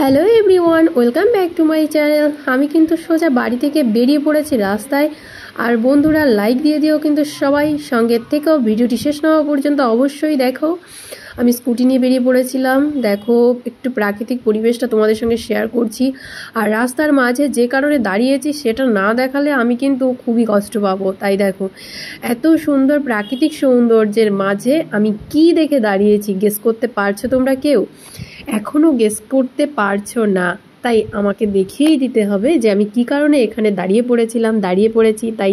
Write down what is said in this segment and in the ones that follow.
hello everyone welcome back to my channel আমি কিন্তু সোজা বাড়ি থেকে বেরিয়ে পড়েছি রাস্তায় আর বন্ধুরা লাইক দিয়ে দিও কিন্তু সবাই সঙ্গে থেকেও ভিডিওটি শেষ না হওয়া পর্যন্ত অবশ্যই দেখো আমি স্কুটি নিয়ে বেরিয়ে পড়েছিলাম দেখো একটু প্রাকৃতিক পরিবেশটা তোমাদের সঙ্গে শেয়ার করছি আর রাস্তার মাঝে যে কারণে দাঁড়িয়েছি সেটা না দেখালে আমি কিন্তু খুবই কষ্ট পাবো তাই দেখো এত সুন্দর প্রাকৃতিক সৌন্দর্যের মাঝে আমি কি দেখে দাঁড়িয়েছি গেস করতে পারছো তোমরা কেউ এখনও গেস করতে পারছো না তাই আমাকে দেখিয়েই দিতে হবে যে আমি কি কারণে এখানে দাঁড়িয়ে পড়েছিলাম দাঁড়িয়ে পড়েছি তাই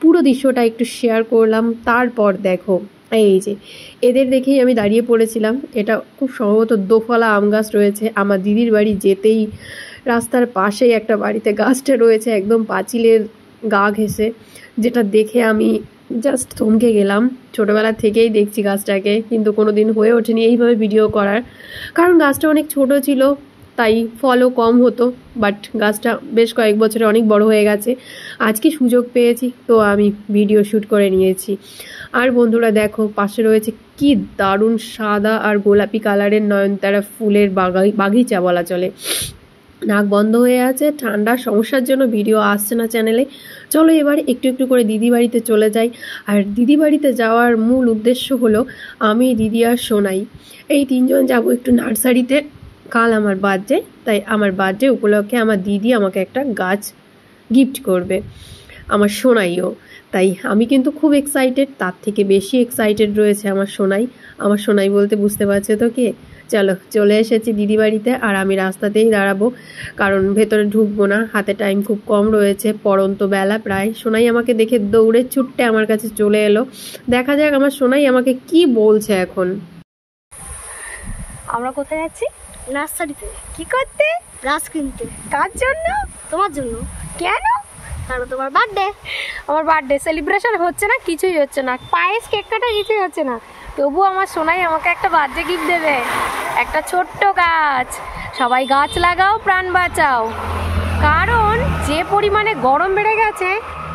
পুরো দৃশ্যটা একটু শেয়ার করলাম তারপর দেখো এই যে এদের দেখেই আমি দাঁড়িয়ে পড়েছিলাম এটা খুব সম্ভবত দোফলা আম গাছ রয়েছে আমার দিদির বাড়ি যেতেই রাস্তার পাশেই একটা বাড়িতে গাছটা রয়েছে একদম পাঁচিলের গা ঘেসে যেটা দেখে আমি জাস্ট থমকে গেলাম ছোটোবেলা থেকেই দেখছি গাছটাকে কিন্তু কোনো দিন হয়ে ওঠেনি এইভাবে ভিডিও করার কারণ গাছটা অনেক ছোট ছিল তাই ফলও কম হতো বাট গাছটা বেশ কয়েক বছরে অনেক বড় হয়ে গেছে আজকে সুযোগ পেয়েছি তো আমি ভিডিও শ্যুট করে নিয়েছি আর বন্ধুরা দেখো পাশে রয়েছে কি দারুণ সাদা আর গোলাপি কালারের নয়নতারা ফুলের বাগিচা বলা চলে নাক বন্ধ হয়ে আছে ঠান্ডার সমস্যার জন্য ভিডিও আসছে না চ্যানেলে চলো এবার একটু একটু করে দিদি বাড়িতে চলে যাই আর দিদি বাড়িতে যাওয়ার মূল উদ্দেশ্য হলো আমি দিদি আর সোনাই এই তিনজন যাব একটু নার্সারিতে কাল আমার বার্থডে তাই আমার বার্থডে উপলক্ষে আমার দিদি আমাকে একটা গাছ গিফট করবে আমার সোনাইও তাই আমি কিন্তু খুব এক্সাইটেড তার থেকে বেশি এক্সাইটেড রয়েছে আমার সোনাই আমার সোনাই বলতে বুঝতে পারছে তো কে চলো চলে এসেছি দিদি বাড়িতে আর আমি রাস্তাতেই দাঁড়াবো কারণ ভেতরে ঢুকবো না হাতে টাইম খুব কম রয়েছে পরন্ত বেলা প্রায় সোনাই আমাকে দেখে দৌড়ে ছুট্টে আমার কাছে চলে এলো দেখা যাক আমার সোনাই আমাকে কি বলছে এখন আমরা কোথায় যাচ্ছি নার্সারিতে কি করতে গাছ কিনতে কার জন্য তোমার জন্য কেন কারণ তোমার বার্থডে আমার বার্থডে সেলিব্রেশন হচ্ছে না কিছুই হচ্ছে না পায়েস কেক কাটা কিছুই হচ্ছে না তবু আমার সোনাই আমাকে একটা বার্থডে গিফট দেবে একটা ছোট্ট গাছ সবাই গাছ লাগাও প্রাণ বাঁচাও কারণ যে পরিমাণে গরম বেড়ে গেছে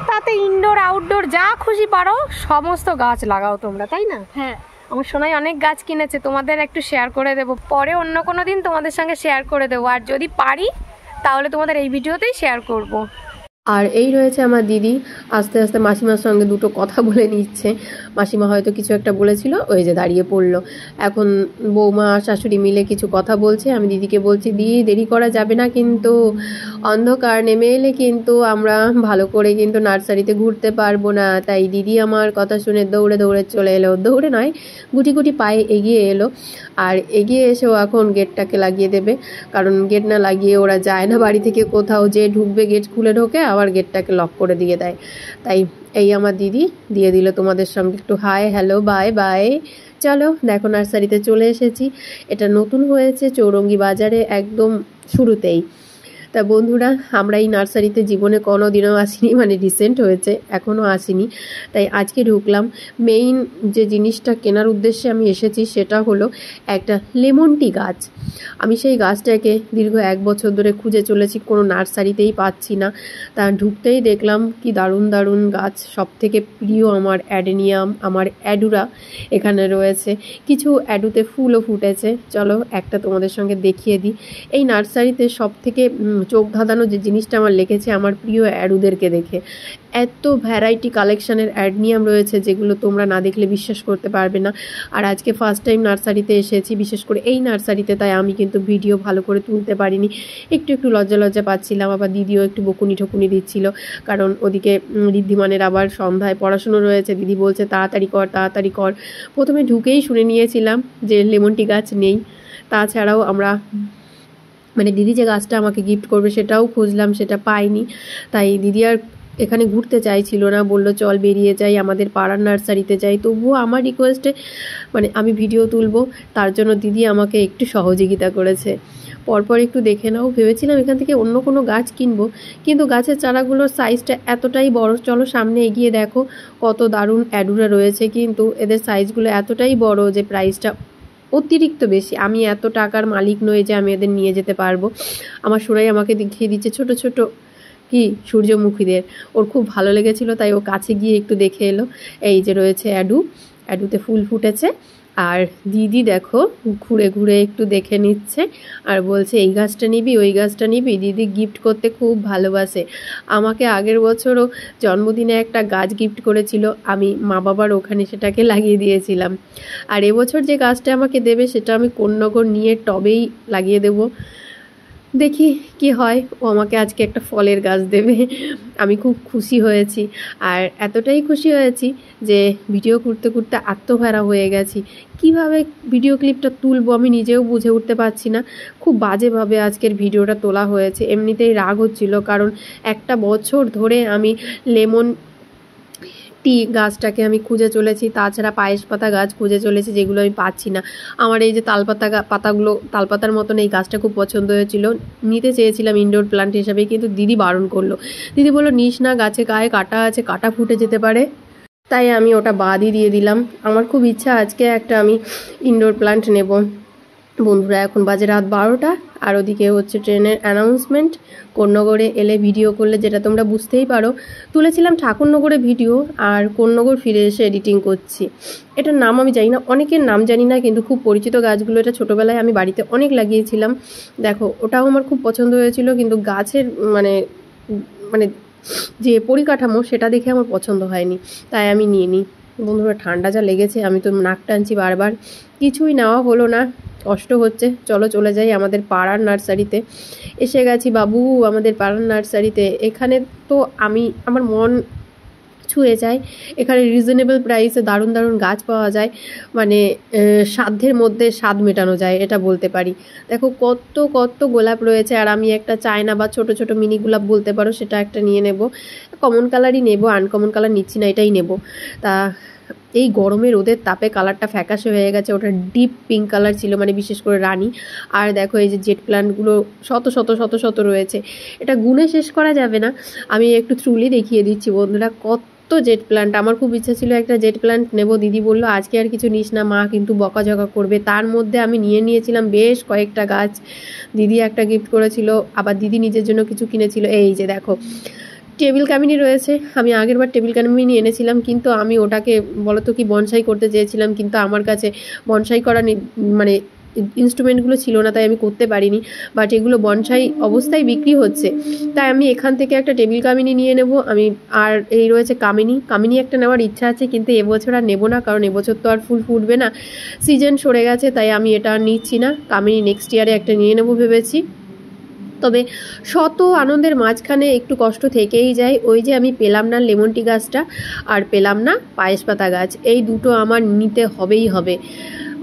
তাতে ইনডোর আউটডোর যা খুশি পারো সমস্ত গাছ লাগাও তোমরা তাই না হ্যাঁ আমার সোনাই অনেক গাছ কিনেছে তোমাদের একটু শেয়ার করে দেব পরে অন্য কোনো দিন তোমাদের সঙ্গে শেয়ার করে দেবো আর যদি পারি তাহলে তোমাদের এই ভিডিওতেই শেয়ার করবো আর এই রয়েছে আমার দিদি আস্তে আস্তে মাসিমার সঙ্গে দুটো কথা বলে নিচ্ছে মাসিমা হয়তো কিছু একটা বলেছিল ওই যে দাঁড়িয়ে পড়লো এখন বৌমা শাশুড়ি মিলে কিছু কথা বলছে আমি দিদিকে বলছি দি দেরি করা যাবে না কিন্তু অন্ধকার নেমে এলে কিন্তু আমরা ভালো করে কিন্তু নার্সারিতে ঘুরতে পারবো না তাই দিদি আমার কথা শুনে দৌড়ে দৌড়ে চলে এলো দৌড়ে নয় গুটি গুটি পায়ে এগিয়ে এলো আর এগিয়ে এসেও এখন গেটটাকে লাগিয়ে দেবে কারণ গেট না লাগিয়ে ওরা যায় না বাড়ি থেকে কোথাও যে ঢুকবে গেট খুলে ঢোকে আবার গেটটাকে লক করে দিয়ে দেয় তাই এই আমার দিদি দিয়ে দিল তোমাদের সঙ্গে একটু হাই হ্যালো বাই বাই চলো দেখো নার্সারিতে চলে এসেছি এটা নতুন হয়েছে চৌরঙ্গি বাজারে একদম শুরুতেই তা বন্ধুরা আমরা এই নার্সারিতে জীবনে কোনো দিনও আসিনি মানে রিসেন্ট হয়েছে এখনও আসিনি তাই আজকে ঢুকলাম মেইন যে জিনিসটা কেনার উদ্দেশ্যে আমি এসেছি সেটা হলো একটা লেমন টি গাছ আমি সেই গাছটাকে দীর্ঘ এক বছর ধরে খুঁজে চলেছি কোনো নার্সারিতেই পাচ্ছি না তা ঢুকতেই দেখলাম কি দারুণ দারুণ গাছ সব থেকে প্রিয় আমার অ্যাডেনিয়াম আমার অ্যাডুরা এখানে রয়েছে কিছু অ্যাডুতে ফুলও ফুটেছে চলো একটা তোমাদের সঙ্গে দেখিয়ে দিই এই নার্সারিতে সব থেকে চোখ ধাঁধানো যে জিনিসটা আমার লেগেছে আমার প্রিয় অ্যাডুদেরকে দেখে এত ভ্যারাইটি কালেকশানের অ্যাড নিয়ম রয়েছে যেগুলো তোমরা না দেখলে বিশ্বাস করতে পারবে না আর আজকে ফার্স্ট টাইম নার্সারিতে এসেছি বিশেষ করে এই নার্সারিতে তাই আমি কিন্তু ভিডিও ভালো করে তুলতে পারিনি একটু একটু লজ্জা লজ্জা পাচ্ছিলাম আবার দিদিও একটু বকুনি ঠকুনি দিচ্ছিল কারণ ওদিকে ঋদ্ধিমানের আবার সন্ধ্যায় পড়াশুনো রয়েছে দিদি বলছে তাড়াতাড়ি কর তাড়াতাড়ি কর প্রথমে ঢুকেই শুনে নিয়েছিলাম যে লেমনটি গাছ নেই তাছাড়াও আমরা মানে দিদি যে গাছটা আমাকে গিফট করবে সেটাও খুঁজলাম সেটা পাইনি তাই দিদি আর এখানে ঘুরতে চাইছিল না বললো চল বেরিয়ে যাই আমাদের পাড়ার নার্সারিতে যাই তবুও আমার রিকোয়েস্টে মানে আমি ভিডিও তুলবো তার জন্য দিদি আমাকে একটু সহযোগিতা করেছে পরপর একটু দেখে নাও ভেবেছিলাম এখান থেকে অন্য কোনো গাছ কিনবো কিন্তু গাছের চারাগুলোর সাইজটা এতটাই বড় চলো সামনে এগিয়ে দেখো কত দারুণ অ্যাডুরা রয়েছে কিন্তু এদের সাইজগুলো এতটাই বড় যে প্রাইসটা অতিরিক্ত বেশি আমি এত টাকার মালিক নই যে আমি এদের নিয়ে যেতে পারবো আমার সুরাই আমাকে দেখিয়ে দিচ্ছে ছোট ছোট কি সূর্যমুখীদের ওর খুব ভালো লেগেছিল তাই ও কাছে গিয়ে একটু দেখে এলো এই যে রয়েছে অ্যাডু অ্যাডুতে ফুল ফুটেছে আর দিদি দেখো ঘুরে ঘুরে একটু দেখে নিচ্ছে আর বলছে এই গাছটা নিবি ওই গাছটা নিবি দিদি গিফট করতে খুব ভালোবাসে আমাকে আগের বছরও জন্মদিনে একটা গাছ গিফট করেছিল আমি মা বাবার ওখানে সেটাকে লাগিয়ে দিয়েছিলাম আর এবছর যে গাছটা আমাকে দেবে সেটা আমি কোন নগর নিয়ে টবেই লাগিয়ে দেবো দেখি কি হয় ও আমাকে আজকে একটা ফলের গাছ দেবে আমি খুব খুশি হয়েছি আর এতটাই খুশি হয়েছি যে ভিডিও করতে করতে আত্মভেরা হয়ে গেছি কিভাবে ভিডিও ক্লিপটা তুলবো আমি নিজেও বুঝে উঠতে পারছি না খুব বাজেভাবে আজকের ভিডিওটা তোলা হয়েছে এমনিতেই রাগ হচ্ছিল কারণ একটা বছর ধরে আমি লেমন একটি গাছটাকে আমি খুঁজে চলেছি তাছাড়া পায়েস পাতা গাছ খুঁজে চলেছি যেগুলো আমি পাচ্ছি না আমার এই যে তালপাতা পাতাগুলো তালপাতার মতন এই গাছটা খুব পছন্দ হয়েছিল নিতে চেয়েছিলাম ইনডোর প্লান্ট হিসাবে কিন্তু দিদি বারণ করলো দিদি বললো নিস না গাছে গায়ে কাটা আছে কাটা ফুটে যেতে পারে তাই আমি ওটা বাদই দিয়ে দিলাম আমার খুব ইচ্ছা আজকে একটা আমি ইনডোর প্লান্ট নেব বন্ধুরা এখন বাজে রাত বারোটা আর ওদিকে হচ্ছে ট্রেনের অ্যানাউন্সমেন্ট কোন্নগরে এলে ভিডিও করলে যেটা তোমরা বুঝতেই পারো তুলেছিলাম ঠাকুরনগরে ভিডিও আর কোন্নগর ফিরে এসে এডিটিং করছি এটার নাম আমি জানি না অনেকের নাম জানি না কিন্তু খুব পরিচিত গাছগুলো এটা ছোটোবেলায় আমি বাড়িতে অনেক লাগিয়েছিলাম দেখো ওটাও আমার খুব পছন্দ হয়েছিল কিন্তু গাছের মানে মানে যে পরিকাঠামো সেটা দেখে আমার পছন্দ হয়নি তাই আমি নিয়ে নিই বন্ধুরা ঠান্ডা যা লেগেছে আমি তো নাক টানছি বারবার কিছুই নেওয়া হলো না কষ্ট হচ্ছে চলো চলে যাই আমাদের পাড়ার নার্সারিতে এসে গেছি বাবু আমাদের পাড়ার নার্সারিতে এখানে তো আমি আমার মন ছুঁয়ে যায় এখানে রিজনেবল প্রাইসে দারুণ দারুণ গাছ পাওয়া যায় মানে সাধ্যের মধ্যে স্বাদ মেটানো যায় এটা বলতে পারি দেখো কত কত গোলাপ রয়েছে আর আমি একটা চায়না বা ছোট ছোট মিনি গোলাপ বলতে পারো সেটা একটা নিয়ে নেব কমন কালারই নেব আনকমন কালার নিচ্ছি না এটাই নেব তা এই গরমে রোদের তাপে কালারটা ফ্যাকাশে হয়ে গেছে ওটা ডিপ পিঙ্ক কালার ছিল মানে বিশেষ করে রানী আর দেখো এই যে জেট প্ল্যান্টগুলো শত শত শত শত রয়েছে এটা গুনে শেষ করা যাবে না আমি একটু থ্রুলি দেখিয়ে দিচ্ছি বন্ধুরা কত তো জেট প্ল্যান্ট আমার খুব ইচ্ছা ছিল একটা জেট প্ল্যান্ট নেব দিদি বললো আজকে আর কিছু নিস না মা কিন্তু বকাঝকা করবে তার মধ্যে আমি নিয়ে নিয়েছিলাম বেশ কয়েকটা গাছ দিদি একটা গিফট করেছিল আবার দিদি নিজের জন্য কিছু কিনেছিল এই যে দেখো টেবিল কামিনি রয়েছে আমি আগের বার টেবিল কামিনি এনেছিলাম কিন্তু আমি ওটাকে বলতো কি বনসাই করতে চেয়েছিলাম কিন্তু আমার কাছে বনসাই করা মানে ইনস্ট্রুমেন্টগুলো ছিল না তাই আমি করতে পারিনি বাট এগুলো বনসাই অবস্থায় বিক্রি হচ্ছে তাই আমি এখান থেকে একটা টেবিল কামিনি নিয়ে নেব আমি আর এই রয়েছে কামিনি কামিনি একটা নেওয়ার ইচ্ছা আছে কিন্তু এবছর আর নেবো না কারণ এবছর তো আর ফুল ফুটবে না সিজন সরে গেছে তাই আমি এটা নিচ্ছি না কামিনি নেক্সট ইয়ারে একটা নিয়ে নেবো ভেবেছি তবে শত আনন্দের মাঝখানে একটু কষ্ট থেকেই যায় ওই যে আমি পেলাম না লেমনটি গাছটা আর পেলাম না পায়েস পাতা গাছ এই দুটো আমার নিতে হবেই হবে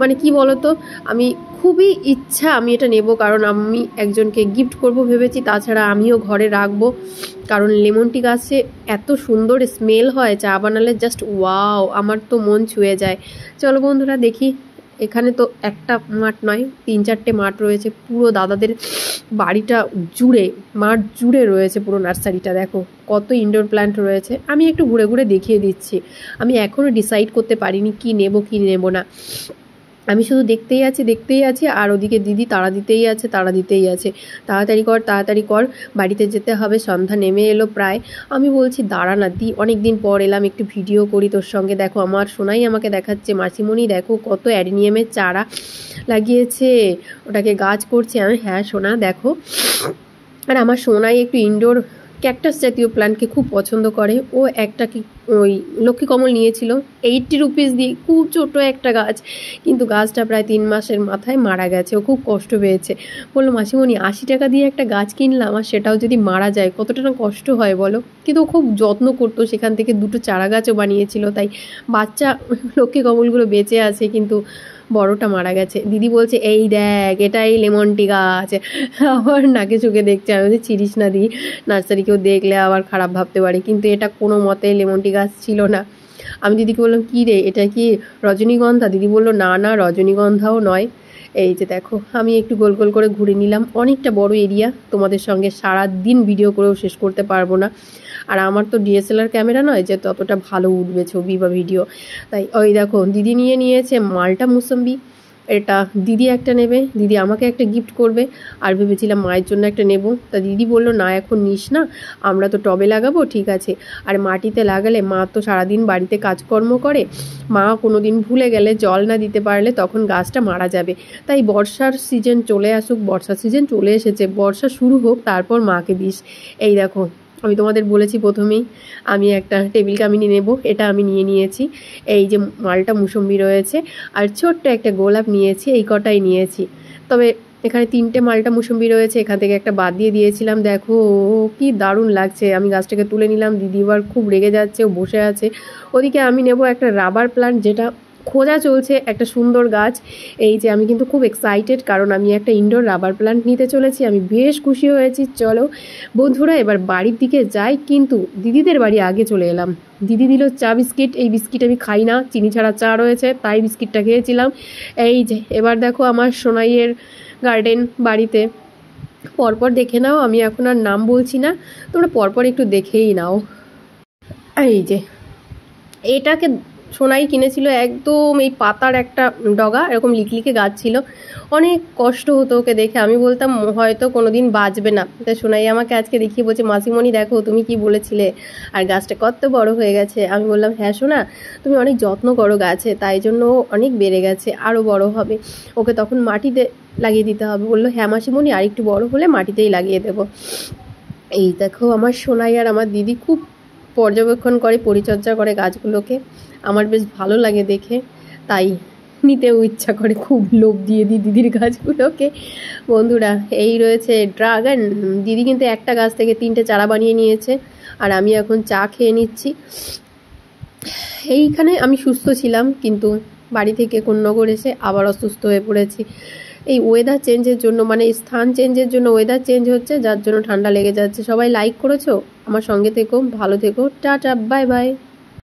মানে কি বলতো আমি খুবই ইচ্ছা আমি এটা নেব কারণ আমি একজনকে গিফট করব ভেবেছি তাছাড়া আমিও ঘরে রাখবো কারণ লেমনটি গাছে এত সুন্দর স্মেল হয় চা বানালে জাস্ট ওয়াও আমার তো মন ছুঁয়ে যায় চলো বন্ধুরা দেখি এখানে তো একটা মাঠ নয় তিন চারটে মাঠ রয়েছে পুরো দাদাদের বাড়িটা জুড়ে মাঠ জুড়ে রয়েছে পুরো নার্সারিটা দেখো কত ইনডোর প্ল্যান্ট রয়েছে আমি একটু ঘুরে ঘুরে দেখিয়ে দিচ্ছি আমি এখনও ডিসাইড করতে পারিনি কি নেব কি নেব না আমি শুধু দেখতেই আছি দেখতেই আছি আর ওদিকে দিদি তাড়া দিতেই আছে তাড়া দিতেই আছে তাড়াতাড়ি কর তাড়াতাড়ি কর বাড়িতে যেতে হবে সন্ধ্যা নেমে এলো প্রায় আমি বলছি দাঁড়া না দি অনেক দিন পর এলাম একটু ভিডিও করি তোর সঙ্গে দেখো আমার সোনাই আমাকে দেখাচ্ছে মাসিমণি দেখো কত অ্যাডিনিয়ামের চারা লাগিয়েছে ওটাকে গাছ করছে আমি হ্যাঁ সোনা দেখো আর আমার সোনাই একটু ইনডোর ক্যাকটাস জাতীয় প্ল্যান্টকে খুব পছন্দ করে ও একটা কি ওই লক্ষ্মী কমল নিয়েছিল এইটটি রুপিস দিয়ে খুব ছোট একটা গাছ কিন্তু গাছটা প্রায় তিন মাসের মাথায় মারা গেছে ও খুব কষ্ট পেয়েছে বললো মাসিমণি আশি টাকা দিয়ে একটা গাছ কিনলাম আর সেটাও যদি মারা যায় কতটা না কষ্ট হয় বলো কিন্তু ও খুব যত্ন করতো সেখান থেকে দুটো চারা গাছও বানিয়েছিল তাই বাচ্চা লক্ষ্মী কমলগুলো বেঁচে আছে কিন্তু বড়টা মারা গেছে দিদি বলছে এই দেখ এটাই লেমন টি গাছ আবার নাকে চোখে দেখছে আমি বলছি চিরিস না দিই নার্সারি কেউ দেখলে আবার খারাপ ভাবতে পারে কিন্তু এটা কোনো মতে লেমন টি গাছ ছিল না আমি দিদিকে বললাম কী রে এটা কি রজনীগন্ধা দিদি বললো না না রজনীগন্ধাও নয় এই যে দেখো আমি একটু গোল গোল করে ঘুরে নিলাম অনেকটা বড় এরিয়া তোমাদের সঙ্গে সারা দিন ভিডিও করেও শেষ করতে পারবো না আর আমার তো ডিএসএলআর ক্যামেরা নয় যে ততটা ভালো উঠবে ছবি বা ভিডিও তাই ওই দেখো দিদি নিয়ে নিয়েছে মালটা মুসম্বি এটা দিদি একটা নেবে দিদি আমাকে একটা গিফট করবে আর ভেবেছিলাম মায়ের জন্য একটা নেব তা দিদি বলল না এখন নিস না আমরা তো টবে লাগাবো ঠিক আছে আর মাটিতে লাগালে মা তো সারাদিন বাড়িতে কাজকর্ম করে মা কোনো দিন ভুলে গেলে জল না দিতে পারলে তখন গাছটা মারা যাবে তাই বর্ষার সিজন চলে আসুক বর্ষার সিজন চলে এসেছে বর্ষা শুরু হোক তারপর মাকে দিস এই দেখো আমি তোমাদের বলেছি প্রথমেই আমি একটা টেবিল কামিনি নেব এটা আমি নিয়ে নিয়েছি এই যে মালটা মুসম্বি রয়েছে আর ছোট্ট একটা গোলাপ নিয়েছি এই কটাই নিয়েছি তবে এখানে তিনটে মালটা মুসম্বি রয়েছে এখান থেকে একটা বাদ দিয়ে দিয়েছিলাম দেখো কি দারুণ লাগছে আমি গাছটাকে তুলে নিলাম দিদিবার খুব রেগে যাচ্ছে ও বসে আছে ওদিকে আমি নেব একটা রাবার প্লান্ট যেটা খোঁজা চলছে একটা সুন্দর গাছ এই যে আমি কিন্তু খুব এক্সাইটেড কারণ আমি একটা ইনডোর রাবার প্লান্ট নিতে চলেছি আমি বেশ খুশি হয়েছি চলো বন্ধুরা এবার বাড়ির দিকে যাই কিন্তু দিদিদের বাড়ি আগে চলে এলাম দিদি দিল চা বিস্কিট এই বিস্কিট আমি খাই না চিনি ছাড়া চা রয়েছে তাই বিস্কিটটা খেয়েছিলাম এই যে এবার দেখো আমার সোনাইয়ের গার্ডেন বাড়িতে পরপর দেখে নাও আমি এখন আর নাম বলছি না তোমরা পরপর একটু দেখেই নাও এই যে এটাকে সোনাই কিনেছিল একদম এই পাতার একটা ডগা এরকম লিকলিকে গাছ ছিল অনেক কষ্ট হতো ওকে দেখে আমি বলতাম হয়তো কোনো দিন বাঁচবে না তাই সোনাই আমাকে আজকে দেখিয়ে বলছে মাসিমণি দেখো তুমি কি বলেছিলে আর গাছটা কত বড় হয়ে গেছে আমি বললাম হ্যাঁ সোনা তুমি অনেক যত্ন করো গাছে তাই জন্য অনেক বেড়ে গেছে আরও বড় হবে ওকে তখন মাটিতে লাগিয়ে দিতে হবে বললো হ্যাঁ মাসিমণি আর একটু বড় হলে মাটিতেই লাগিয়ে দেবো এই দেখো আমার সোনাই আর আমার দিদি খুব পর্যবেক্ষণ করে পরিচর্যা করে গাছগুলোকে আমার বেশ ভালো লাগে দেখে তাই নিতেও ইচ্ছা করে খুব লোভ দিয়ে দিই দিদির গাছগুলোকে বন্ধুরা এই রয়েছে ড্রাগন দিদি কিন্তু একটা গাছ থেকে তিনটে চারা বানিয়ে নিয়েছে আর আমি এখন চা খেয়ে নিচ্ছি এইখানে আমি সুস্থ ছিলাম কিন্তু বাড়ি থেকে কন্যা করেছে আবার অসুস্থ হয়ে পড়েছি এই ওয়েদার চেঞ্জের জন্য মানে স্থান চেঞ্জের জন্য ওয়েদার চেঞ্জ হচ্ছে যার জন্য ঠান্ডা লেগে যাচ্ছে সবাই লাইক করেছো আমার সঙ্গে থেকো ভালো থেকো টাটা বাই বাই